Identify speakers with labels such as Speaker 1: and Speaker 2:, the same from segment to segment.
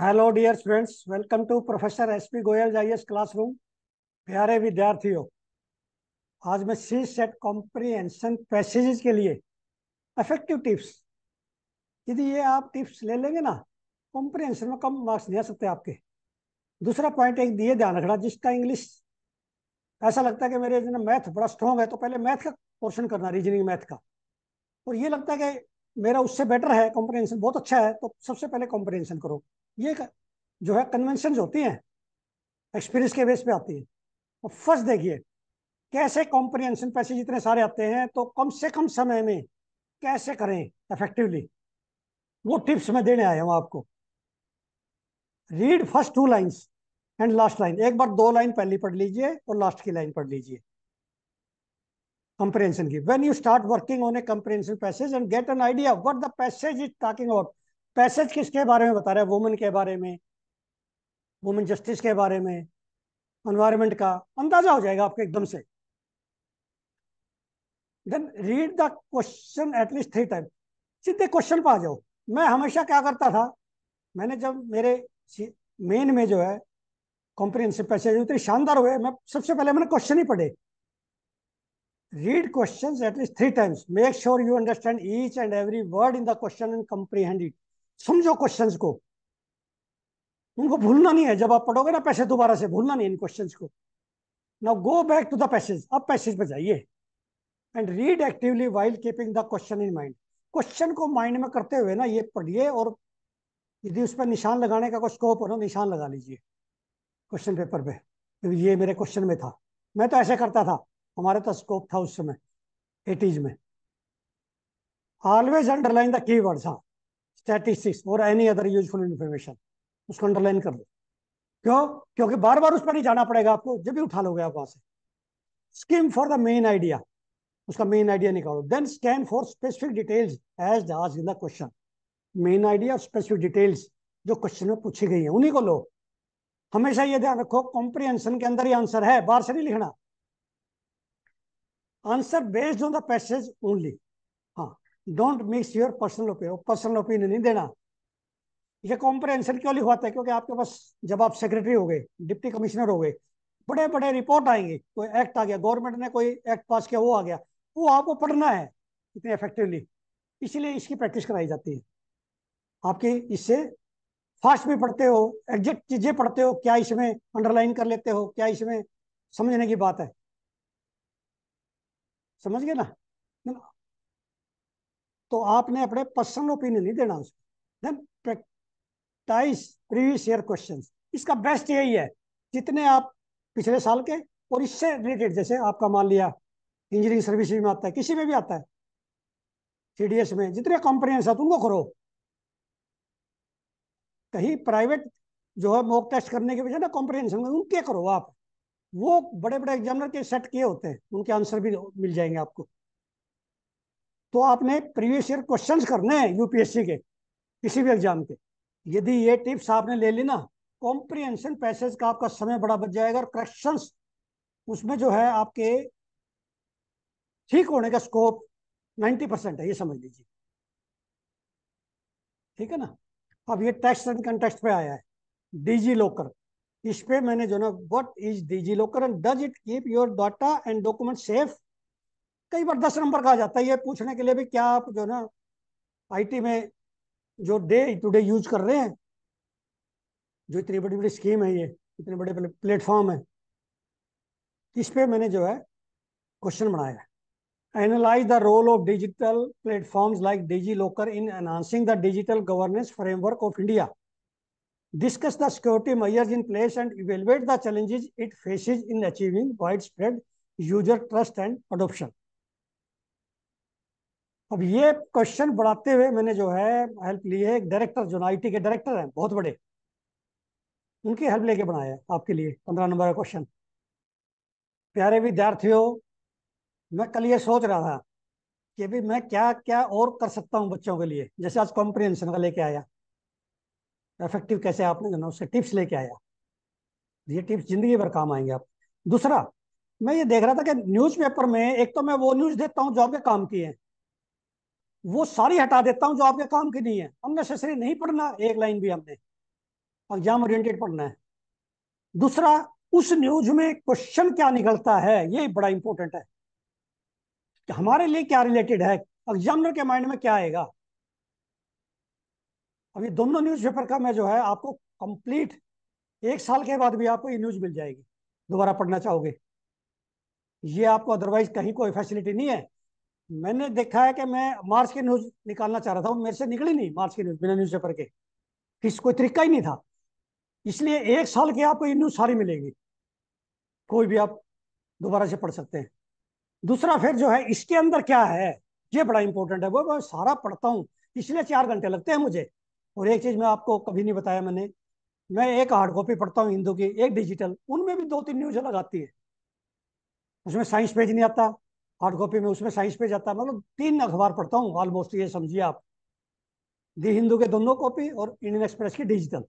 Speaker 1: Hello dear students welcome to professor S P Goyal जाइएस classroom प्यारे विद्यार्थियों आज मैं सी सेट कॉम्प्रीहेंशन पैसेजेस के लिए इफेक्टिव टिप्स यदि ये आप टिप्स ले लेंगे ना कॉम्प्रीहेंशन में कम मार्क्स नहीं आ सकते आपके दूसरा पॉइंट एक दिए ध्यान रखना जिसका इंग्लिश ऐसा लगता है कि मेरे मैथ बड़ा स्ट्रॉन्ग है तो पहले मैथ का पोर्शन करना रीजनिंग मैथ का और ये लगता है कि मेरा उससे बेटर है कॉम्प्रीहेंशन बहुत अच्छा है तो सबसे पहले कॉम्प्रीहेंशन करो ये जो है कन्वेंशन होती हैं एक्सपीरियंस के बेस पे आती है और फर्स्ट देखिए कैसे कॉम्प्रीहेंशन पैसेज इतने सारे आते हैं तो कम से कम समय में कैसे करें इफेक्टिवली वो टिप्स मैं देने आया हूँ आपको read first two lines and last line एक बार दो लाइन पहली पढ़ लीजिए और लास्ट की लाइन पढ़ लीजिए कंप्रेंशन की when you start working on a comprehension passage and get an idea what the passage is talking about passage किसके बारे में बता रहा है वुमेन के बारे में वुमेन जस्टिस के बारे में एनवायरमेंट का अंदाजा हो जाएगा आपके एकदम से then read the question at least three time सीधे क्वेश्चन पर आ जाओ मैं हमेशा क्या करता था मैंने जब मेरे मेन में जो है कॉम्प्रिहेंसिव पैसेज इतने शानदार हुए मैं सबसे पहले मैंने क्वेश्चन ही पढ़े read question at least three times make sure you understand each and every word in the question and and it समझो क्वेश्चन को उनको भूलना नहीं है जब आप पढ़ोगे ना पैसे दोबारा से भूलना नहीं इन क्वेश्चन को now go back to the passage अब पैसेज पर जाइए and read actively while keeping the question in mind question को माइंड में करते हुए ना ये पढ़िए और यदि उस पर निशान लगाने का कोई स्कोप हो ना निशान लगा लीजिए क्वेश्चन पेपर पे क्योंकि ये मेरे क्वेश्चन में था मैं तो ऐसे करता था हमारे तो स्कोप था उस समय एटीज में always underline the key words हाँ स्टैटिस्टिक्स और एनी अदर यूजफुल इन्फॉर्मेशन उसको अंडरलाइन कर लो क्यों क्योंकि बार बार उस पर नहीं जाना पड़ेगा आपको जब भी उठा लोगे आप वहां से skim for the main idea उसका मेन आइडिया निकालो then scan for specific details as आज the question main idea specific details जो क्वेश्चन में पूछी गई है उन्हीं को लो हमेशा ये ध्यान रखो कॉम्प्रीहेंशन के अंदर ही आंसर है बाहर से नहीं लिखना answer based on the passage only don't mix your personal opinion personal opinion नहीं देना ये कॉम्प्रहेंशन क्यों लिखवाता है क्योंकि आपके पास जब आप सेक्रेटरी हो गए डिप्टी कमिश्नर हो गए बड़े बड़े रिपोर्ट आएंगे कोई एक्ट आ गया गवर्नमेंट ने कोई एक्ट पास किया वो आ गया वो आपको पढ़ना है इतने इफेक्टिवली इसीलिए इसकी प्रैक्टिस कराई जाती है आपके इससे फास्ट भी पढ़ते हो एग्जैक्ट चीजें पढ़ते हो क्या इसमें अंडरलाइन कर लेते हो क्या इसमें समझने की बात है समझ गए ना तो आपने अपने पर्सनल ओपिनियन नहीं देना उसको देन प्रैक्टाइज प्रीवियस ईयर क्वेश्चन इसका बेस्ट यही है जितने आप पिछले साल के और इससे रिलेटेड जैसे आपका मान लिया इंजीनियरिंग सर्विस में आता है किसी में भी आता है सीडीएस में जितने कॉम्प्रिहेंस है उनको करो कहीं प्राइवेट जो है मॉक टेस्ट करने के बजाय ना कॉम्प्रिहेंशन में उनके करो आप वो बड़े बड़े एग्जामिनर के सेट किए होते हैं उनके आंसर भी मिल जाएंगे आपको तो आपने प्रीवियस ईयर क्वेश्चन करने हैं यूपीएससी के किसी भी एग्जाम के यदि ये टिप्स आपने ले ली ना कॉम्प्रीहेंशन पैसेज का आपका समय बड़ा बच जाएगा और क्वेश्चन उसमें जो है आपके ठीक होने का स्कोप 90 परसेंट है ये समझ लीजिए ठीक है ना अब ये टैक्स एंड कंटेक्स पे आया है डीजी लॉकर इस पे मैंने जो ना what is DigiLocker and does it keep your data and document safe कई बार दस नंबर का आ जाता है ये पूछने के लिए भी क्या आप जो ना आईटी में जो डे टू डे यूज कर रहे हैं जो इतनी बड़ी बड़ी स्कीम है ये इतने बड़े प्लेटफॉर्म है इस पे मैंने जो है क्वेश्चन बनाया है analyse the role of digital platforms like DigiLocker in enhancing the digital governance framework of India discuss the security measures in place and evaluate the challenges it it in achieving widespread user trust and adoption अब ये question बढ़ाते हुए मैंने जो है help ली है एक director जो आई के डायरेक्टर हैं बहुत बड़े उनकी हेल्प लेके बनाया है आपके लिए पंद्रह नंबर का क्वेश्चन प्यारे विद्यार्थियों मैं कल ये सोच रहा था कि भी मैं क्या क्या और कर सकता हूँ बच्चों के लिए जैसे आज कॉम्प्रिहेंशन का लेके आया इफेक्टिव कैसे आपने जो ना उससे टिप्स लेके आया ये टिप्स जिंदगी भर काम आएंगे आप दूसरा मैं ये देख रहा था कि न्यूज़पेपर में एक तो मैं वो न्यूज़ देखता हूँ जो आपके काम की है वो सारी हटा देता हूं जो आपके काम की नहीं है अननेसेसरी नहीं पढ़ना एक लाइन भी हमने एग्जाम ओरिएंटेड पढ़ना है दूसरा उस न्यूज में क्वेश्चन क्या निकलता है ये बड़ा इंपॉर्टेंट है कि हमारे लिए क्या रिलेटेड है एग्जामिनर के माइंड में क्या आएगा अभी दोनों न्यूज पेपर का मैं जो है आपको कंप्लीट एक साल के बाद भी आपको ये न्यूज मिल जाएगी दोबारा पढ़ना चाहोगे ये आपको अदरवाइज कहीं कोई फैसिलिटी नहीं है मैंने देखा है कि मैं मार्च की न्यूज निकालना चाह रहा था वो मेरे से निकली नहीं मार्च की न्यूज बिना न्यूज पेपर के किस कोई तरीका ही नहीं था इसलिए एक साल की आपको ये न्यूज सारी मिलेगी कोई भी आप दोबारा से पढ़ सकते हैं दूसरा फिर जो है इसके अंदर क्या है ये बड़ा इंपॉर्टेंट है वो मैं सारा पढ़ता हूँ इसलिए चार घंटे लगते हैं मुझे और एक चीज मैं आपको कभी नहीं बताया मैंने मैं एक हार्ड कॉपी पढ़ता हूँ हिंदू की एक डिजिटल उनमें भी दो तीन न्यूज लगाती है उसमें साइंस पेज नहीं आता हार्ड कॉपी में उसमें साइंस पे जाता है मतलब तीन अखबार पढ़ता हूँ ऑलमोस्ट ये समझिए आप दी हिंदू के दोनों कॉपी और इंडियन एक्सप्रेस की डिजिटल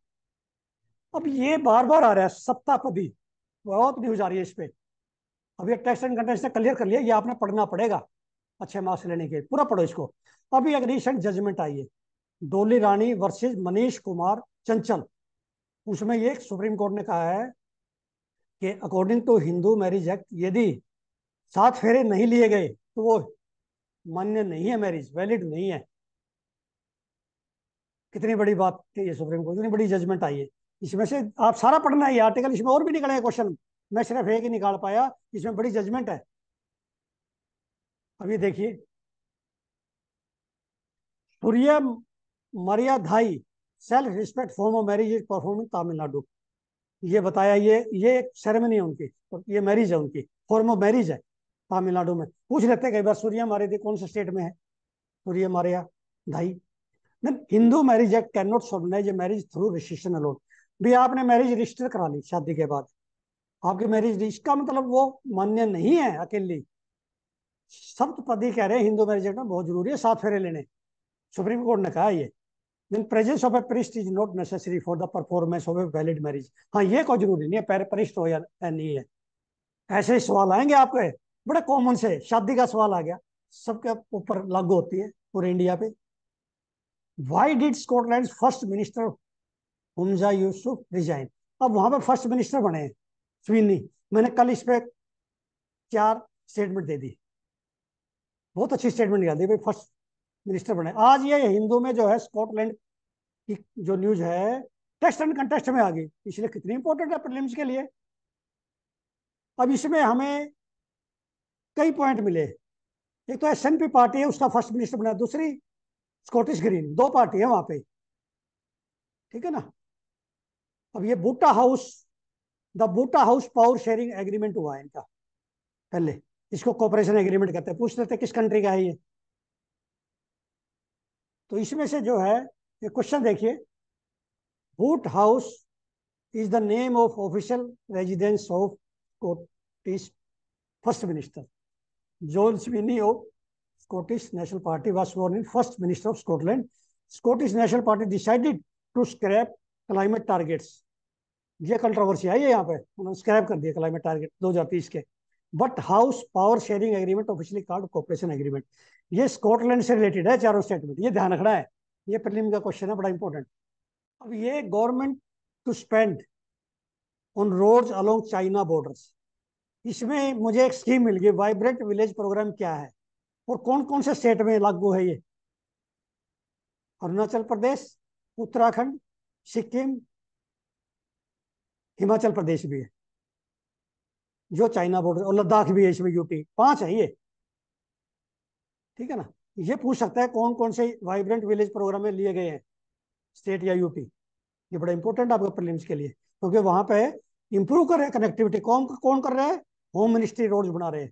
Speaker 1: अब ये बार बार आ रहा है सप्ताहपदी बहुत न्यूज आ रही है इस पर अब ये टेक्स्ट एंड कंटेंट से क्लियर कर लिया ये आपने पढ़ना पड़ेगा अच्छे मार्क्स लेने के पूरा पढ़ो इसको अभी एक रिसेंट जजमेंट आई है डोली रानी वर्सेज मनीष कुमार चंचल उसमें ये सुप्रीम कोर्ट ने कहा है कि according to Hindu marriage act यदि सात फेरे नहीं लिए गए तो वो मान्य नहीं है मैरिज वैलिड नहीं है कितनी बड़ी बात है ये सुप्रीम कोर्ट इतनी बड़ी जजमेंट आई है इसमें से आप सारा पढ़ना है आर्टिकल इसमें और भी निकले क्वेश्चन मैं सिर्फ एक ही निकाल पाया इसमें बड़ी जजमेंट है अभी देखिए सूर्य मरिया धाई self respect form of marriage is perform in Tamil Nadu ये बताया ये ये एक सेरेमनी है उनकी ये मैरिज है उनकी फॉर्म ऑफ मैरिज है तमिलनाडु में पूछ लेते हैं कई बार सूर्य हमारे थे कौन से स्टेट में है सूर्य हमारे यहाँ धाई then Hindu marriage act can not solemnise a marriage through registration alone भी आपने मैरिज रजिस्टर करा ली शादी के बाद आपकी मैरिज इसका मतलब वो मान्य नहीं है अकेली सप्तपदी कह रहे हैं हिंदू मैरिज एक्ट में बहुत जरूरी है सात फेरे लेने सुप्रीम कोर्ट ने कहा ये then presence of a priest is not necessary for the performance of a valid marriage हाँ ये कोई जरूरी नहीं है पैर प्रिस्ट हो या नहीं है ऐसे सवाल आएंगे आपके बड़ा कॉमन से शादी का सवाल आ गया सबके ऊपर लागू होती है पूरे इंडिया पे why did Scotland first minister Humza Yousaf resign अब वहां पर फर्स्ट मिनिस्टर बने हैं स्वीनी मैंने कल इस पर चार स्टेटमेंट दे दी बहुत अच्छी स्टेटमेंट निकाल दी भाई फर्स्ट मिनिस्टर बने आज ये हिंदू में जो है स्कॉटलैंड की जो न्यूज है टेस्ट एंड कंटेस्ट में आ गई इसलिए कितनी इंपॉर्टेंट है प्रिलिम्स के लिए अब इसमें हमें कई पॉइंट मिले एक तो एस पार्टी है उसका फर्स्ट मिनिस्टर बना दूसरी स्कॉटिश ग्रीन दो पार्टी है वहां पे ठीक है ना अब ये Bute house the Bute house power sharing agreement हुआ है इनका पहले इसको कॉपरेशन एग्रीमेंट कहते हैं पूछ लेते किस कंट्री का है ये तो इसमें से जो है ये क्वेश्चन देखिए Bute house is the name of official residence of Scottish first minister John Swinney of Scottish national party was sworn in first minister of Scotland Scottish national party decided to scrap climate targets ये controversy आई है यहाँ पे उन्होंने scrap कर दिया climate target दो हजार तीस के Bute house power sharing agreement officially called cooperation agreement ये स्कॉटलैंड से रिलेटेड है चारों स्टेटमेंट ये ध्यान रखना है ये प्रिलिम का क्वेश्चन है बड़ा इंपॉर्टेंट अब ये government to spend on roads along China borders इसमें मुझे एक स्कीम मिल गई वाइब्रेंट विलेज प्रोग्राम क्या है और कौन कौन से स्टेट में लागू है ये अरुणाचल प्रदेश उत्तराखंड सिक्किम हिमाचल प्रदेश भी है जो चाइना बॉर्डर और लद्दाख भी है इसमें यूपी पांच है ये ठीक है ना ये पूछ सकता है कौन कौन से वाइब्रेंट विलेज प्रोग्राम में लिए गए हैं स्टेट या यूपी ये बड़ा इंपॉर्टेंट आपका प्रीलिम्स के लिए क्योंकि तो वहां पे इंप्रूव कर रहे हैं कनेक्टिविटी कौन कौन कर रहा है होम मिनिस्ट्री रोड बना रहे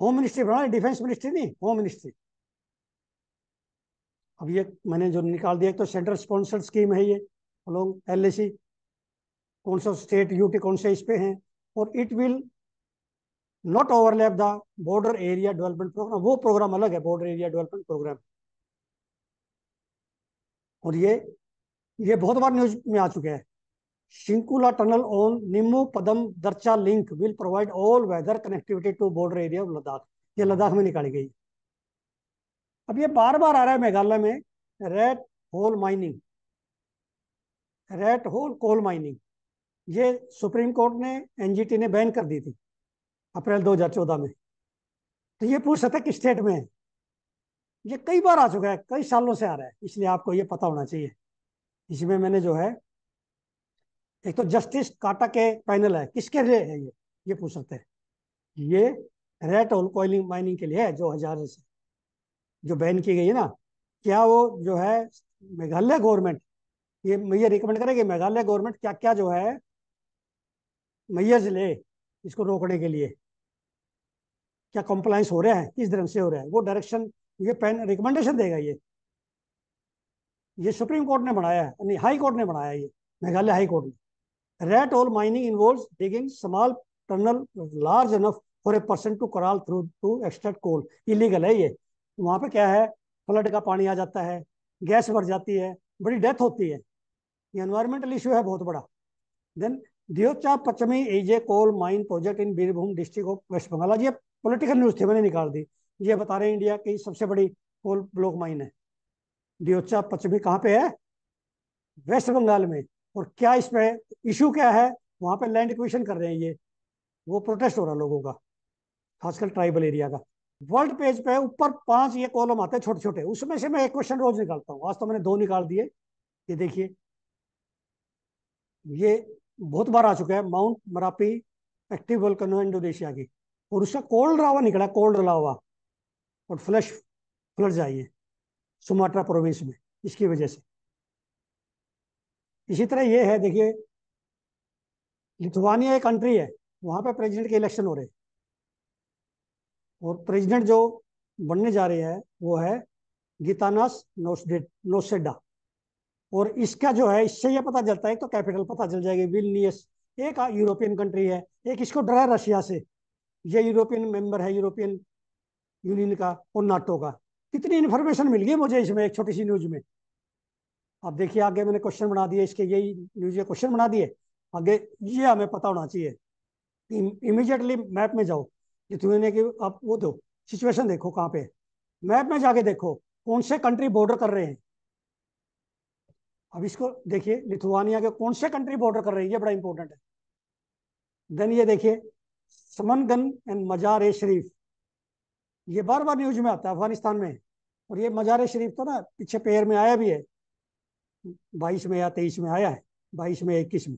Speaker 1: होम मिनिस्ट्री बना रहे डिफेंस मिनिस्ट्री नहीं होम मिनिस्ट्री अब ये मैंने जो निकाल दिया तो सेंट्रल स्पॉन्सर्ड स्कीम है ये अलोंग एल कौन सा स्टेट यूटी कौन से इस पे हैं और it will not overlap the border area development programme वो प्रोग्राम अलग है बॉर्डर एरिया डेवलपमेंट प्रोग्राम और ये ये बहुत बार न्यूज में आ चुके हैं Shinkula tunnel on Nimmu Padam Darcha link will provide all weather connectivity to border area of Ladakh. ये लद्दाख में निकाली गई अब ये बार बार आ रहा है मेघालय में rat hole mining rat hole coal mining ये सुप्रीम कोर्ट ने एनजीटी ने बैन कर दी थी अप्रैल 2014 में तो ये पूछ सकते किस स्टेट में ये कई बार आ चुका है कई सालों से आ रहा है इसलिए आपको ये पता होना चाहिए इसमें मैंने जो है एक तो जस्टिस काटा के पैनल है किसके लिए है ये ये पूछ सकते हैं ये रेट होल कोयलिंग माइनिंग के लिए है जो हजार से जो बैन की गई है ना क्या वो जो है मेघालय गवर्नमेंट ये ये रिकमेंड करेगी मेघालय गवर्नमेंट क्या क्या जो है मैयज ले इसको रोकने के लिए क्या कंप्लाइंस हो रहे हैं किस ढंग से हो रहा है वो डायरेक्शन ये पेन रिकमेंडेशन देगा ये ये सुप्रीम कोर्ट ने बनाया है नहीं हाई कोर्ट ने बनाया ये मेघालय हाई कोर्ट ने Rat hole mining involves digging small tunnel large enough for a person to crawl through to extract coal. Illegal है ये वहाँ पे क्या है फ्लड का पानी आ जाता है गैस भर जाती है बड़ी डेथ होती है ये एनवायरमेंटल इशू है बहुत बड़ा देन दियोचा पचमी एजे coal mine project in Birbhum district of West Bengal आज ये पॉलिटिकल न्यूज थी मैंने निकाल दी ये बता रहे हैं इंडिया की सबसे बड़ी कोल ब्लॉक माइन है दियोचा पचमी कहाँ पे है वेस्ट बंगाल में और क्या इसमें इशू क्या है वहां पे लैंड इक्वेशन कर रहे हैं ये वो प्रोटेस्ट हो रहा है लोगों का खासकर ट्राइबल एरिया का वर्ल्ड पेज पे ऊपर पांच ये कॉलम आते हैं छोटे छोटे उसमें से मैं एक क्वेश्चन रोज निकालता हूँ आज तो मैंने दो निकाल दिए ये देखिए ये बहुत बार आ चुका है mount Marapi active world Indonesia की और उसका कोल्ड रावा निकला कोल्ड रावा और फ्लश फ्लड जाइए सुमाट्रा प्रोविंस में इसकी वजह से इसी तरह ये है देखिए लिथुआनिया एक कंट्री है वहां पे प्रेसिडेंट के इलेक्शन हो रहे और प्रेसिडेंट जो बनने जा रहे हैं वो है गीतानास नोसेडा और इसका जो है इससे ये पता चलता है तो कैपिटल पता चल जाएगी विलनियस एक यूरोपियन कंट्री है एक इसको डरा रशिया से ये यूरोपियन मेंबर है यूरोपियन यूनियन का और नाटो का कितनी इन्फॉर्मेशन मिल गई मुझे इसमें एक छोटी सी न्यूज में अब देखिए आगे मैंने क्वेश्चन बना दिए इसके यही लीजिए क्वेश्चन बना दिए आगे ये हमें पता होना चाहिए इमीजिएटली मैप में जाओ ये तुमने कि आप वो दो सिचुएशन देखो कहाँ पे मैप में जाके देखो कौन से कंट्री बॉर्डर कर रहे हैं अब इसको देखिए लिथुआनिया के कौन से कंट्री बॉर्डर कर रहे हैं ये बड़ा इंपॉर्टेंट है देन ये देखिए समनगन एंड मजार ए शरीफ ये बार बार न्यूज में आता है अफगानिस्तान में और ये मजार ए शरीफ तो ना पीछे पेयर में आया भी है बाईस में या तेईस में आया है बाईस में इक्कीस में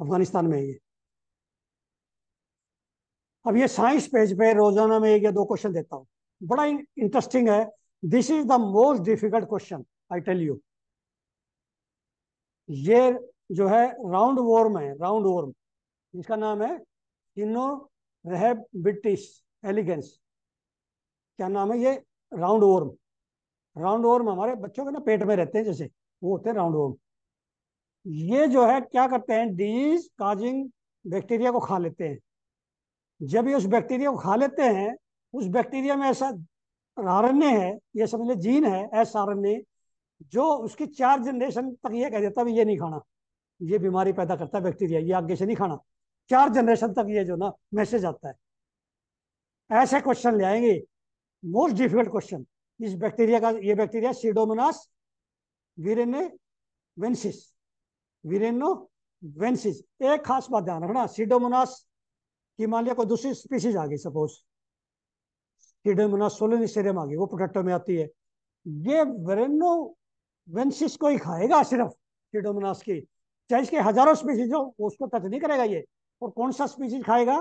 Speaker 1: अफगानिस्तान में ये अब ये साइंस पेज पे रोजाना में एक या दो क्वेश्चन देता हूँ बड़ा इंटरेस्टिंग है this is the most difficult question I tell you ये जो है राउंड वॉर्म है राउंड वॉर्म जिसका नाम है इनो रेहेबिटिस एलिगेंस क्या नाम है ये राउंड वॉर्म राउंड वॉर्म हमारे बच्चों के ना पेट में रहते हैं जैसे वो होते हैं राउंड होम ये जो है क्या करते हैं डिजीज काजिंग बैक्टीरिया को खा लेते हैं जब ये उस बैक्टीरिया को खा लेते हैं उस बैक्टीरिया में ऐसा आरण्य है ये समझ लें जीन है ऐसा आरण्य जो उसकी चार जनरेशन तक ये कह देता भी ये नहीं खाना ये बीमारी पैदा करता है बैक्टीरिया ये आगे से नहीं खाना चार जनरेशन तक ये जो ना मैसेज आता है ऐसे क्वेश्चन ले आएंगे मोस्ट डिफिकल्ट क्वेश्चन इस बैक्टीरिया का ये बैक्टीरिया सीडोमोनास वीरेनो वेंसिस एक खास बात ध्यान रखना सीडोमोनास की मान लिया कोई दूसरी स्पीसीज आ गई सपोज सीडोमोनास सोलिनिस्टेरियम आ गई वो प्रोटेक्टो में आती है ये वेंसिस को ही खाएगा सिर्फ सीडोमोनास की चाहे इसके हजारों स्पीसीज हो उसको टच नहीं करेगा ये और कौन सा स्पीसीज खाएगा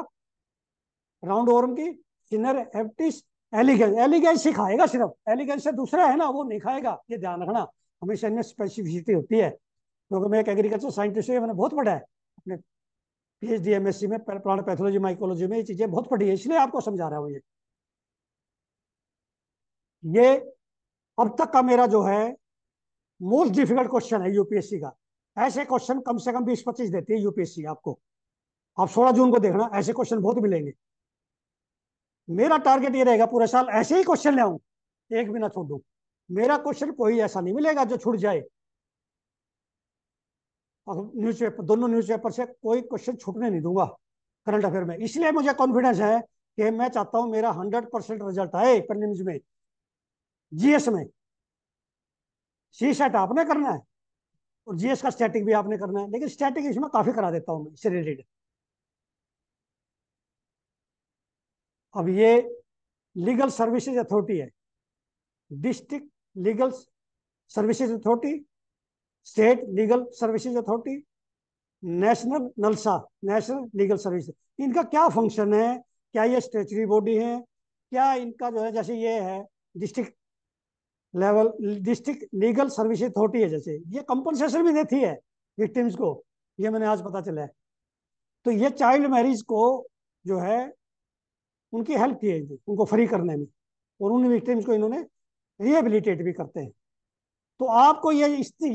Speaker 1: राउंड ओरम की सिनर एप्टिस एलिगेंस एलिगेंस ही खाएगा सिर्फ एलिगेंस से दूसरा है ना वो नहीं खाएगा ये ध्यान रखना हमेशा इनमें स्पेसिफिसिटी होती है क्योंकि मैं एक एग्रीकल्चर साइंटिस्ट हूँ मैंने बहुत पढ़ा है अपने P H D M S C में प्लांट पैथोलॉजी माइकोलॉजी में ये चीज़ें बहुत पढ़ी है इसलिए आपको समझा रहा हूँ ये ये अब तक का मेरा जो है मोस्ट डिफिकल्ट क्वेश्चन है यूपीएससी का ऐसे क्वेश्चन कम से कम बीस पच्चीस देती है यूपीएससी आपको आप सोलह जून को देखना ऐसे क्वेश्चन बहुत मिलेंगे मेरा टारगेट ये रहेगा पूरा साल ऐसे ही क्वेश्चन ले आऊं एक भी ना छोड़ दू मेरा क्वेश्चन कोई ऐसा नहीं मिलेगा जो छूट जाए न्यूज पेपर दोनों न्यूज पेपर से कोई क्वेश्चन छूटने नहीं दूंगा करंट अफेयर में इसलिए मुझे कॉन्फिडेंस है कि मैं चाहता हूं मेरा हंड्रेड परसेंट रिजल्ट आए प्रीलिम्स में जीएस में सी सेट आपने करना है और जीएस का स्टैटिक भी आपने करना है लेकिन स्टैटिक इसमें काफी करा देता हूं मैं इससे रिलेटेड अब ये लीगल सर्विसेज अथॉरिटी है district legal services authority state legal services authority national NALSA national legal service इनका क्या फंक्शन है क्या ये स्टेचुरी बॉडी है क्या इनका जो है जैसे ये है district level district legal service authority है जैसे ये कंपनसेशन भी देती है विक्टिम्स को ये मैंने आज पता चला है तो ये चाइल्ड मैरिज को जो है उनकी हेल्प की है उनको फ्री करने में और उन विक्टिम्स को इन्होंने रिहेबिलिटेट भी करते हैं तो आपको ये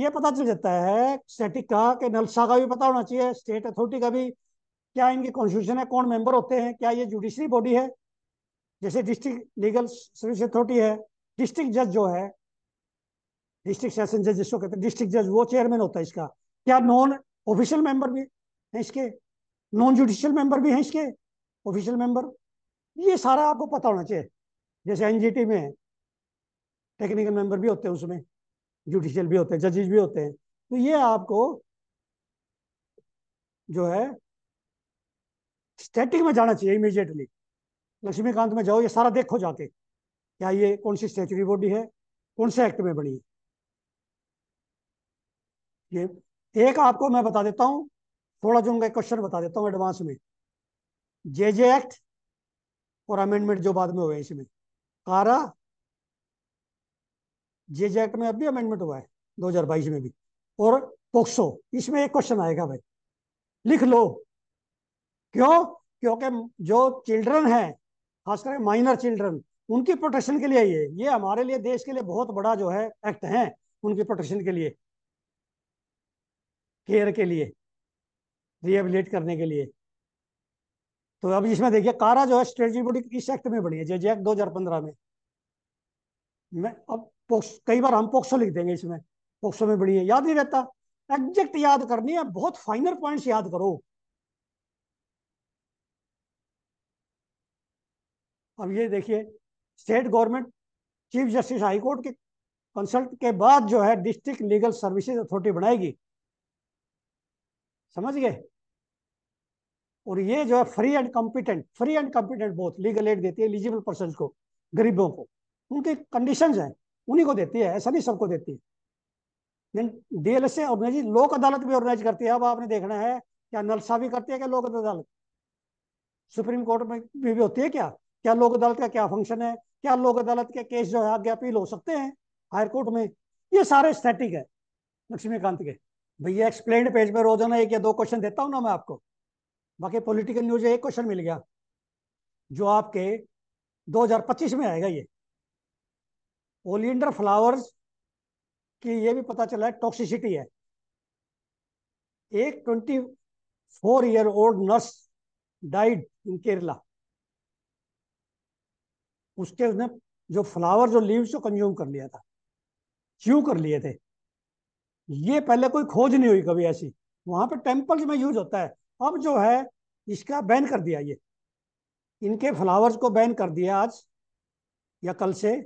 Speaker 1: ये पता चल जाता है स्टेटिक का कि नलसा का भी पता होना चाहिए स्टेट अथॉरिटी का भी क्या इनकी कॉन्स्टिट्यूशन है कौन मेंबर होते हैं क्या ये जुडिशरी बॉडी है जैसे डिस्ट्रिक्ट लीगल सर्विस अथॉरिटी है डिस्ट्रिक्ट जज जो है डिस्ट्रिक्ट सेशन जज जिसको कहते हैं डिस्ट्रिक्ट जज वो चेयरमैन होता है इसका क्या नॉन ऑफिशियल मेंबर भी है इसके नॉन जुडिशियल मेंबर भी हैं इसके ऑफिशियल मेंबर ये सारा आपको पता होना चाहिए जैसे एनजीटी में टेक्निकल मेंबर भी होते हैं उसमें जुडिशियल भी होते हैं जजेज भी होते हैं तो ये आपको जो है स्टैटिक में जाना चाहिए इमीजिएटली लक्ष्मीकांत में जाओ ये सारा देखो जाके क्या ये कौन सी स्टेचुरी बॉडी है कौन से एक्ट में बनी ये एक आपको मैं बता देता हूं थोड़ा जो उनका क्वेश्चन बता देता हूँ एडवांस में जे जे एक्ट और अमेंडमेंट जो बाद में हुए इसमें कारा जे जे एक्ट में अब भी अमेंडमेंट हुआ है 2022 में भी और पोक्सो इसमें एक क्वेश्चन आएगा भाई लिख लो क्यों क्योंकि जो चिल्ड्रन है खासकर माइनर चिल्ड्रन उनकी प्रोटेक्शन के लिए ये ये हमारे लिए देश के लिए बहुत बड़ा जो है एक्ट है उनकी प्रोटेक्शन के लिए केयर के लिए रिहेबिलेट करने के लिए तो अब इसमें देखिए कारा जो है स्ट्रेटी बॉडी इस एक्ट में बनी है जे जे एक्ट दो में मैं अब पोक्स कई बार हम पोक्सो लिख देंगे इसमें पोक्सो में बड़ी है याद नहीं रहता एग्जैक्ट याद करनी है बहुत फाइनर पॉइंट्स याद करो अब ये देखिए state government chief justice high court के कंसल्ट के बाद जो है डिस्ट्रिक्ट लीगल सर्विसेज अथॉरिटी बनाएगी समझ गए और ये जो है free and competent free and competent बहुत लीगल एड देती है एलिजिबल पर्सन को गरीबों को उनके कंडीशन है उन्हीं को देती है ऐसा नहीं सबको देती है ऑर्गेनाइज लोक अदालत भी ऑर्गेनाइज करती है अब आपने देखना है क्या नलसा भी करती है क्या लोक अदालत सुप्रीम कोर्ट में भी, भी होती है क्या क्या लोक अदालत का क्या फंक्शन है क्या लोक अदालत के केस जो है आगे अपील हो सकते हैं हायर कोर्ट में ये सारे स्थेटिक है लक्ष्मीकांत के भैया एक्सप्लेन पेज में रोजाना एक या दो क्वेश्चन देता हूँ ना मैं आपको बाकी पॉलिटिकल न्यूज एक क्वेश्चन मिल गया जो आपके 2025 में आएगा ये ओलियंडर फ्लावर्स की ये भी पता चला है टॉक्सिसिटी है एक twenty four year old nurse died in Kerala उसके उसने जो फ्लावर जो लीव्स को कंज्यूम कर लिया था च्यू कर लिए थे ये पहले कोई खोज नहीं हुई कभी ऐसी वहां पे टेम्पल्स में यूज होता है अब जो है इसका बैन कर दिया ये इनके फ्लावर्स को बैन कर दिया आज या कल से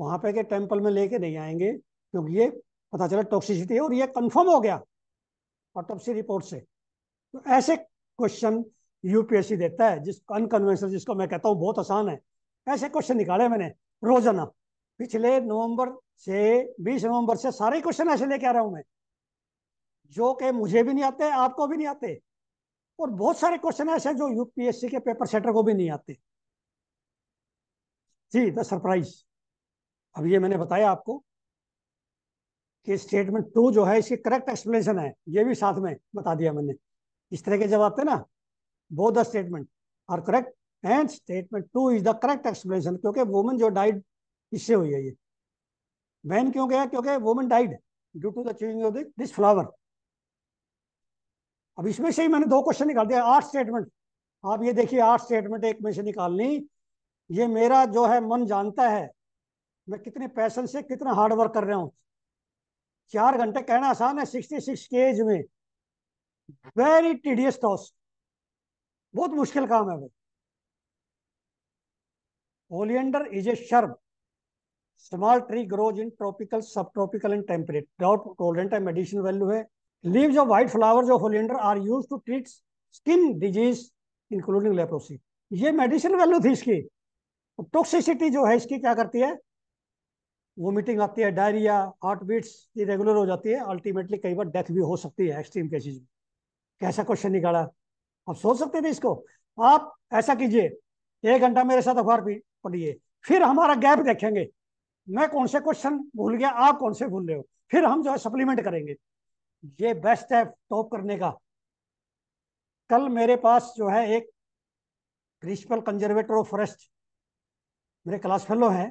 Speaker 1: वहां पे के टेम्पल में लेके नहीं आएंगे क्योंकि ये पता चला टॉक्सिसिटी है और ये कंफर्म हो गया ऑटोपसी रिपोर्ट से तो ऐसे क्वेश्चन यूपीएससी देता है जिस अनकन्वेंशनल जिसको मैं कहता हूँ बहुत आसान है ऐसे क्वेश्चन निकाले मैंने रोजाना पिछले नवंबर से 20 नवंबर से सारे क्वेश्चन ऐसे लेके आ रहा हूँ मैं जो कि मुझे भी नहीं आते आपको भी नहीं आते और बहुत सारे क्वेश्चन ऐसे जो यूपीएससी के पेपर सेटर को भी नहीं आते जी द सरप्राइज अब ये मैंने बताया आपको कि स्टेटमेंट टू जो है इसकी करेक्ट एक्सप्लेनेशन है ये भी साथ में बता दिया मैंने इस तरह के जवाब थे ना both the statement are correct and statement two is the correct explanation क्योंकि वुमेन जो डाइड इससे हुई है ये मैन क्यों गया क्योंकि women died due to the of this flower अब इसमें से ही मैंने दो क्वेश्चन निकाल दिया आठ स्टेटमेंट आप ये देखिए आठ स्टेटमेंट एक में से निकालनी ये मेरा जो है मन जानता है मैं कितने पैसन से कितना हार्ड वर्क कर रहा हूँ चार घंटे कहना आसान है सिक्सटी सिक्स के एज में वेरी टीडियस टॉस बहुत मुश्किल काम है भाई oleander is a shrub small tree grows in tropical sub tropical and temperate डाउट टोलेंट एंड मेडिसिन वैल्यू है leaves of white flowers of oleander are use to treat skin disease including leprosy ये medicine value थी इसकी toxicity जो है इसकी क्या करती है वोमिटिंग आती है डायरिया हार्ट बीट्स रेगुलर हो जाती है अल्टीमेटली कई बार डेथ भी हो सकती है एक्सट्रीम केसेज में कैसा क्वेश्चन निकाला आप सोच सकते थे इसको आप ऐसा कीजिए एक घंटा मेरे साथ अखबार पढ़िए फिर हमारा गैप देखेंगे मैं कौन से क्वेश्चन भूल गया आप कौन से भूल रहे हो फिर हम जो है सप्लीमेंट करेंगे ये बेस्ट है टॉप करने का कल मेरे पास जो है एक प्रिंसिपल कंजर्वेटर ऑफ फॉरेस्ट मेरे क्लास फेलो हैं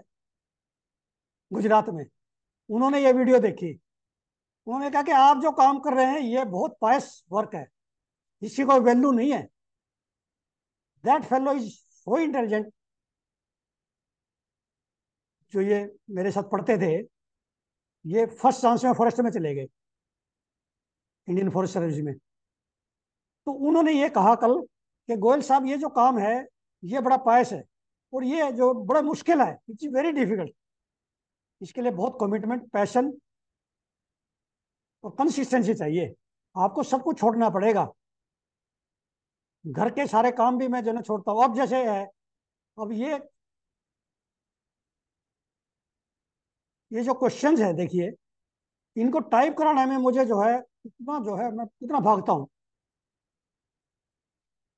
Speaker 1: गुजरात में उन्होंने ये वीडियो देखी उन्होंने कहा कि आप जो काम कर रहे हैं ये बहुत पायस वर्क है इसकी कोई वैल्यू नहीं है that fellow is so intelligent जो ये मेरे साथ पढ़ते थे ये फर्स्ट चांस में फॉरेस्ट में चले गए इंडियन फॉरेस्ट सर्विस में तो उन्होंने ये कहा कल कि गोयल साहब ये जो काम है ये बड़ा पायस है और ये जो बड़ा मुश्किल है इट्स वेरी डिफिकल्ट इसके लिए बहुत कमिटमेंट पैशन और कंसिस्टेंसी चाहिए आपको सब कुछ छोड़ना पड़ेगा घर के सारे काम भी मैं जो ना छोड़ता हूं अब जैसे है अब ये ये जो क्वेश्चंस है देखिए इनको टाइप कराने में मुझे जो है कितना जो है मैं कितना भागता हूं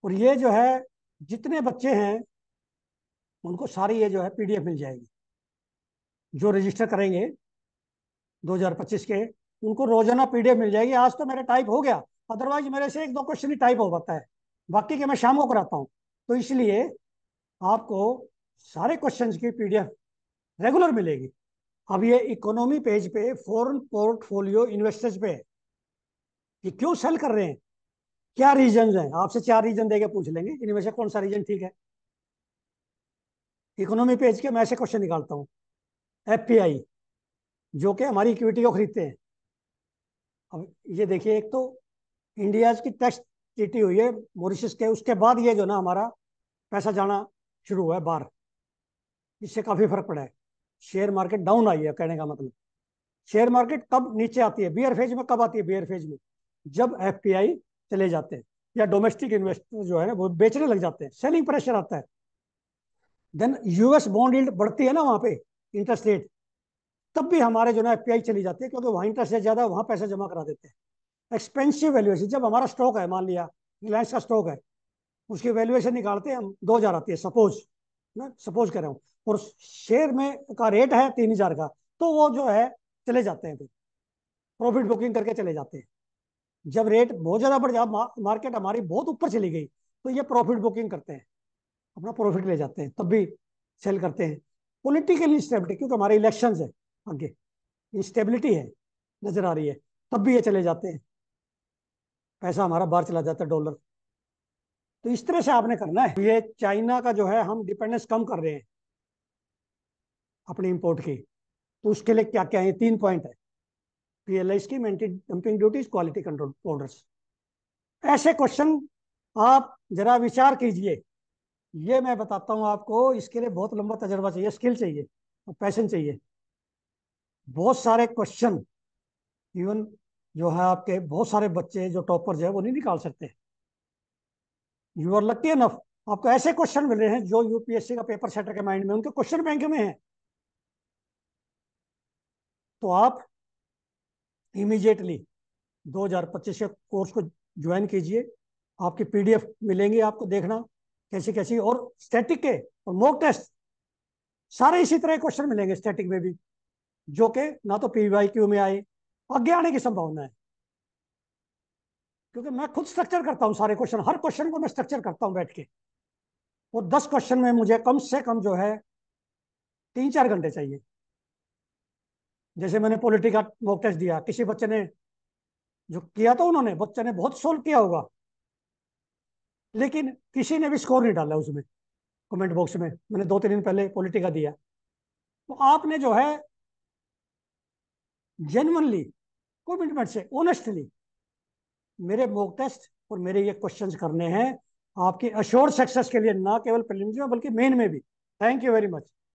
Speaker 1: और ये जो है जितने बच्चे हैं उनको सारी ये जो है पीडीएफ मिल जाएगी जो रजिस्टर करेंगे 2025 के उनको रोजाना पीडीएफ मिल जाएगी आज तो मेरा टाइप हो गया अदरवाइज मेरे से एक दो क्वेश्चन ही टाइप हो पाता है बाकी के मैं शाम को कराता हूँ तो इसलिए आपको सारे क्वेश्चन की पीडीएफ रेगुलर मिलेगी अब ये इकोनॉमी पेज पे फॉरन पोर्टफोलियो इन्वेस्टर्स पे ये क्यों सेल कर रहे हैं क्या रीजन है आपसे चार रीजन देके पूछ लेंगे इनमें से कौन सा रीजन ठीक है इकोनॉमी पेज के मैं ऐसे क्वेश्चन निकालता हूँ एफ जो कि हमारी इक्विटी को खरीदते हैं अब ये देखिए एक तो इंडिया की टैक्स ट्रीटी हुई है मॉरिशस के उसके बाद ये जो ना हमारा पैसा जाना शुरू हुआ है बाहर इससे काफ़ी फर्क पड़ा है शेयर मार्केट डाउन आई है कहने का मतलब शेयर मार्केट कब नीचे आती है बी फेज में कब आती है बी फेज में जब एफ चले जाते हैं या डोमेस्टिक इन्वेस्टर जो है ना वो बेचने लग जाते हैं सेलिंग प्रेशर आता है देन यूएस बॉन्ड बढ़ती है ना वहां पे इंटरेस्ट रेट तब भी हमारे जो ना एफ चली जाती है क्योंकि वहाँ इंटरेस्ट रेट ज़्यादा है वहाँ पैसा जमा करा देते हैं एक्सपेंसिव वैल्यूएशन जब हमारा स्टॉक है मान लिया रिलायंस का स्टॉक है उसकी वैल्यूएशन निकालते हैं हम दो हज़ार आती है सपोज ना सपोज कर रहा हूँ और शेयर में का रेट है तीन हज़ार का तो वो जो है चले जाते हैं फिर प्रॉफिट बुकिंग करके चले जाते हैं जब रेट बहुत ज़्यादा बढ़ जा मार्केट हमारी बहुत ऊपर चली गई तो ये प्रॉफिट बुकिंग करते हैं अपना प्रॉफिट ले जाते हैं तब भी सेल करते हैं पोलिटिकल इंस्टेबिलिटी क्योंकि हमारे इलेक्शन है आगे इंस्टेबिलिटी है नजर आ रही है तब भी ये चले जाते हैं पैसा हमारा बाहर चला जाता है डॉलर तो इस तरह से आपने करना है ये चाइना का जो है हम डिपेंडेंस कम कर रहे हैं अपने इंपोर्ट की तो उसके लिए क्या क्या है तीन पॉइंट है P L I dumping duties quality control orders ऐसे क्वेश्चन आप जरा विचार कीजिए ये मैं बताता हूँ आपको इसके लिए बहुत लंबा तजर्बा चाहिए स्किल चाहिए और पैशन चाहिए बहुत सारे क्वेश्चन इवन जो है आपके बहुत सारे बच्चे जो टॉपर्स है वो नहीं निकाल सकते यू आर लकी एनफ आपको ऐसे क्वेश्चन मिल रहे हैं जो यूपीएससी का पेपर सेटर के माइंड में उनके क्वेश्चन बैंक में है तो आप इमीजिएटली 2025 के कोर्स को ज्वाइन कीजिए आपकी पीडीएफ मिलेंगी आपको देखना कैसी कैसी और स्टैटिक के और मॉक टेस्ट सारे इसी तरह क्वेश्चन मिलेंगे स्टैटिक में भी जो के ना तो पीवाई क्यू में आए आगे आने की संभावना है क्योंकि मैं खुद स्ट्रक्चर करता हूं सारे क्वेश्चन हर क्वेश्चन को मैं स्ट्रक्चर करता हूं बैठ के और दस क्वेश्चन में मुझे कम से कम जो है तीन चार घंटे चाहिए जैसे मैंने पॉलिटिकल मॉक टेस्ट दिया किसी बच्चे ने जो किया था उन्होंने बच्चे ने बहुत सोल्व किया होगा लेकिन किसी ने भी स्कोर नहीं डाला उसमें कमेंट बॉक्स में मैंने दो तीन दिन पहले पॉलिटिका दिया तो आपने जो है जेनवनली कमिटमेंट से ऑनेस्टली मेरे मॉक टेस्ट और मेरे ये क्वेश्चंस करने हैं आपके अश्योर सक्सेस के लिए ना केवल प्रिलिम्स में बल्कि मेन में भी थैंक यू वेरी मच